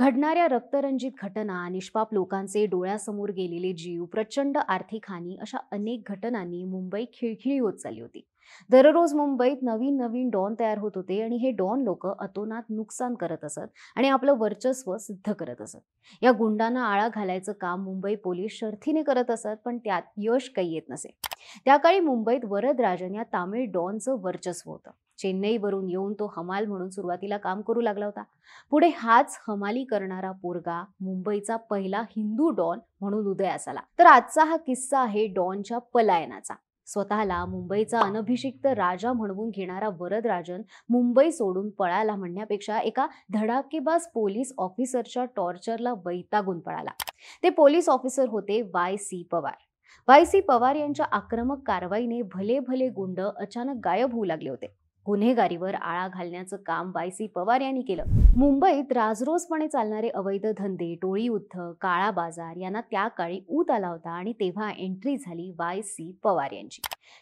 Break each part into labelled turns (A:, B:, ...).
A: घडणाऱ्या रक्तरंजित घटना निष्पाप लोकांचे डोळ्यासमोर गेलेले जीव प्रचंड आर्थिक हानी अशा अनेक घटनांनी मुंबई खिळखिळी होत चालली होती दररोज मुंबईत नवीन नवीन डॉन तयार होत होते आणि हे डॉन लोक अतोनात नुकसान करत असत आणि आपलं वर्चस्व सिद्ध करत असत या गुंडांना आळा घालायचं काम मुंबई पोलीस शर्थीने करत असत पण त्यात यश काही येत नसे त्या काळी मुंबईत वरदराजन या तामिळ डॉनचं वर्चस्व होतं चेन्नईवरून येऊन तो हमाल म्हणून सुरुवातीला काम करू लागला होता पुढे हाच हमाली करणारा पोरगा मुंबईचा पहिला हिंदू डॉन म्हणून उदयास आला तर आजचा हा किस्सा आहे डॉनच्या पलायनाचा स्वतःला मुंबईचा अनभिषिक्त राजा म्हणून घेणारा वरदराजन मुंबई सोडून पळाला म्हणण्यापेक्षा एका धडाकेबाज पोलीस ऑफिसरच्या टॉर्चरला वैतागून पळाला ते पोलीस ऑफिसर होते Y C Pawar Y C Pawar यांच्या आक्रमक कारवाईने भले भले गुंड अचानक गायब होऊ लागले होते गुन्हेगारीवर आळा घालण्याचं काम वाय सी पवार यांनी केलं मुंबईत राजरोजपणे चालणारे अवैध धंदे टोळी उद्ध काळा बाजार यांना त्या काळी ऊत आला होता आणि तेव्हा एंट्री झाली वाय सी पवार यांची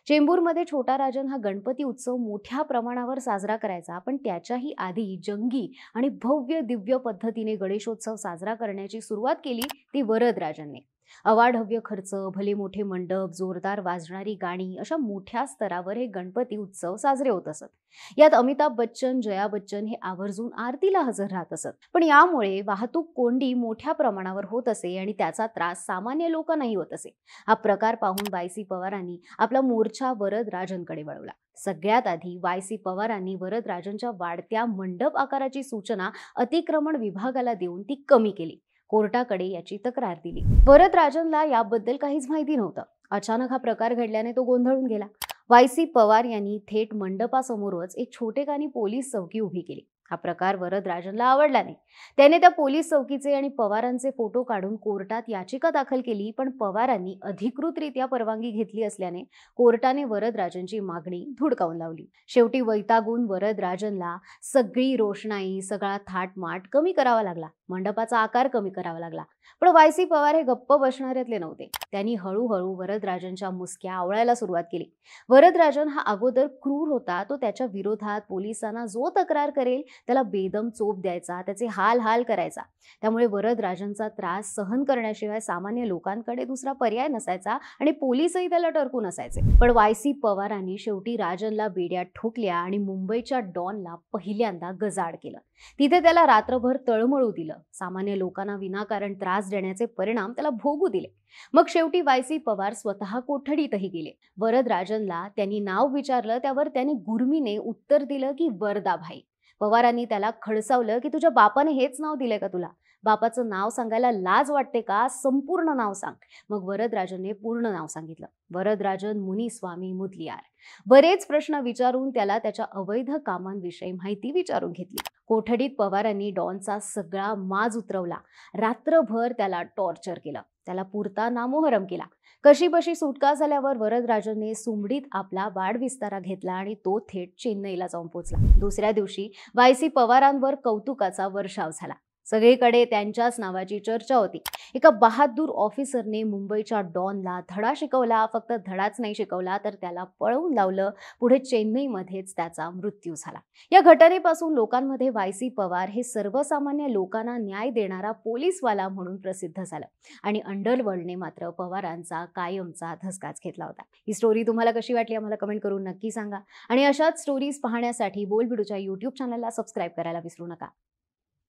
A: चेंबूरमध्ये छोटा राजन हा गणपती उत्सव मोठ्या प्रमाणावर साजरा करायचा पण त्याच्याही आधी जंगी आणि भव्य दिव्य पद्धतीने गणेशोत्सव साजरा करण्याची सुरुवात केली ती वरदराजांनी अवाढव्य खर्च भले मोठे मंडप जोरदार वाजणारी गाणी अशा मोठ्या स्तरावर हे गणपती उत्सव साजरे होत असत यात अमिताभ बच्चन जया बच्चन हे आवर्जून आरतीला हजर राहत असत पण यामुळे वाहतूक कोंडी मोठ्या प्रमाणावर होत असे आणि त्याचा त्रास सामान्य लोकांनाही होत असे हा प्रकार पाहून वायसी पवारांनी आपला मोर्चा वरद राजनकडे वळवला सगळ्यात आधी वाय सी पवारांनी वरदराजनच्या वाढत्या मंडप आकाराची सूचना अतिक्रमण विभागाला देऊन ती कमी केली कोर्टाकडे याची तक्रार दिली भरत राजनला याबद्दल काहीच माहिती नव्हतं अचानक हा प्रकार घडल्याने तो गोंधळून गेला वाय पवार यांनी थेट मंडपासमोरच एक छोटेकानी पोलीस चौकी उभी केली हा प्रकार वरदराजनला आवडला नाही त्याने त्या पोलीस चौकीचे आणि पवारांचे फोटो काढून कोर्टात याचिका दाखल केली पण पवारांनी अधिकृतरित्या परवानगी घेतली असल्याने कोर्टाने वरदराजनची मागणी धुडकावून लावली शेवटी वैतागून वरदराजनला सगळी रोषणाई सगळा थाटमाट कमी करावा लागला मंडपाचा आकार कमी करावा लागला पण वाय सी पवार हे गप्प बसणाऱ्यातले नव्हते त्यांनी हळूहळू वरदराजनच्या मुसक्या आवळायला सुरुवात केली वरदराजन हा अगोदर क्रूर होता तो त्याच्या विरोधात पोलिसांना जो तक्रार करेल त्याला बेदम चोप द्यायचा त्याचे हाल हाल करायचा त्यामुळे वरदराजांचा त्रास सहन करण्याशिवाय सामान्य लोकांकडे दुसरा पर्याय नसायचा आणि पोलीसही त्याला टरकून असायचे पण वाय सी पवारांनी शेवटी राजनला बेड्यात ठोकल्या आणि मुंबईच्या डॉनला पहिल्यांदा गजाड केलं तिथे त्याला रात्रभर तळमळू दिलं सामान्य लोकांना विनाकारण त्रास देण्याचे परिणाम त्याला भोगू दिले मग शेवटी वाय सी पवार स्वतः कोठडीतही गेले वरदराजनला त्यांनी नाव विचारलं त्यावर त्याने गुरमीने उत्तर दिलं की वरदा भाई पवारांनी त्याला खडसावलं की तुझ्या बापाने हेच नाव दिले का तुला बापाचं नाव सांगायला लाज वाटते का संपूर्ण नाव सांग मग वरदराजनने पूर्ण नाव सांगितलं वरदराजन मुनिस्वामी मुदलियार बरेच प्रश्न विचारून त्याला त्याच्या अवैध कामांविषयी माहिती विचारून घेतली कोठडीत पवारांनी डॉनचा सगळा माज उतरवला रात्रभर त्याला टॉर्चर केलं त्याला पुरता नामोहरम केला कशी बशी सुटका झाल्यावर वरदराजनने सुमडीत आपला विस्तारा घेतला आणि तो थेट चेन्नईला जाऊन पोहोचला दुसऱ्या दिवशी वायसी पवारांवर कौतुकाचा वर्षाव झाला सगळीकडे त्यांच्याच नावाची चर्चा होती एका बहादूर ऑफिसरने मुंबईच्या डॉनला धडा शिकवला फक्त धडाच नाही शिकवला तर त्याला पळवून लावलं पुढे चेन्नईमध्येच त्याचा मृत्यू झाला या घटनेपासून लोकांमध्ये वाय सी पवार हे सर्वसामान्य लोकांना न्याय देणारा पोलीसवाला म्हणून प्रसिद्ध झालं आणि अंडरवर्ल्डने मात्र पवारांचा कायमचा धसकाच घेतला होता ही स्टोरी तुम्हाला कशी वाटली आम्हाला कमेंट करून नक्की सांगा आणि अशाच स्टोरीज पाहण्यासाठी बोलबिडूच्या युट्यूब चॅनलला सबस्क्राईब करायला विसरू नका